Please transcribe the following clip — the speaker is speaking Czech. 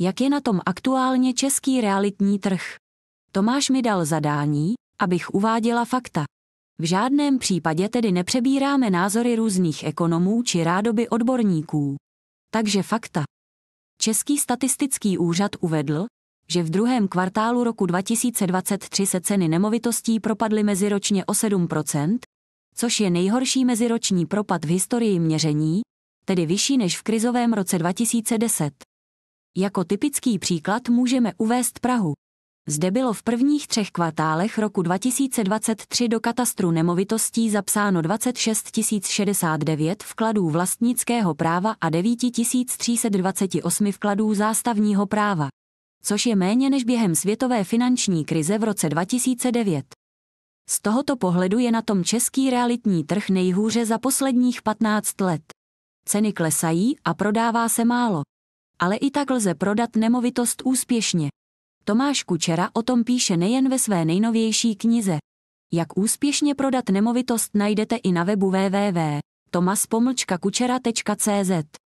jak je na tom aktuálně český realitní trh. Tomáš mi dal zadání, abych uváděla fakta. V žádném případě tedy nepřebíráme názory různých ekonomů či rádoby odborníků. Takže fakta. Český statistický úřad uvedl, že v druhém kvartálu roku 2023 se ceny nemovitostí propadly meziročně o 7 což je nejhorší meziroční propad v historii měření, tedy vyšší než v krizovém roce 2010. Jako typický příklad můžeme uvést Prahu. Zde bylo v prvních třech kvartálech roku 2023 do katastru nemovitostí zapsáno 26 069 vkladů vlastnického práva a 9 328 vkladů zástavního práva, což je méně než během světové finanční krize v roce 2009. Z tohoto pohledu je na tom český realitní trh nejhůře za posledních 15 let. Ceny klesají a prodává se málo ale i tak lze prodat nemovitost úspěšně. Tomáš Kučera o tom píše nejen ve své nejnovější knize. Jak úspěšně prodat nemovitost najdete i na webu www.tomaspomlčkakučera.cz.